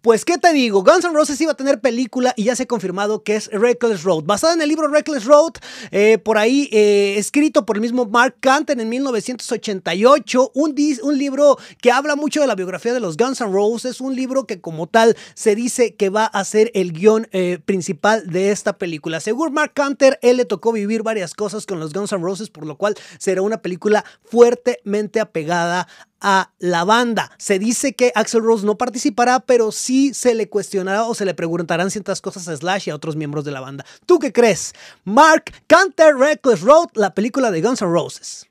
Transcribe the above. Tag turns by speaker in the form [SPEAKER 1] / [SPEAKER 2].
[SPEAKER 1] Pues, ¿qué te digo? Guns N' Roses iba a tener película y ya se ha confirmado que es Reckless Road. Basada en el libro Reckless Road, eh, por ahí eh, escrito por el mismo Mark Hunter en 1988. Un, libro que habla mucho de la biografía de los Guns N' Roses. Un libro que, como tal, se dice que va a ser el guión eh, principal de esta película. Según Mark Cantor, él le tocó vivir varias cosas con los Guns N' Roses, por lo cual será una película fuertemente apegada a la banda. Se dice que Axel Rose no participará, pero sí se le cuestionará o se le preguntarán ciertas cosas a Slash y a otros miembros de la banda. ¿Tú qué crees? Mark, Canter Reckless Road, la película de Guns N' Roses.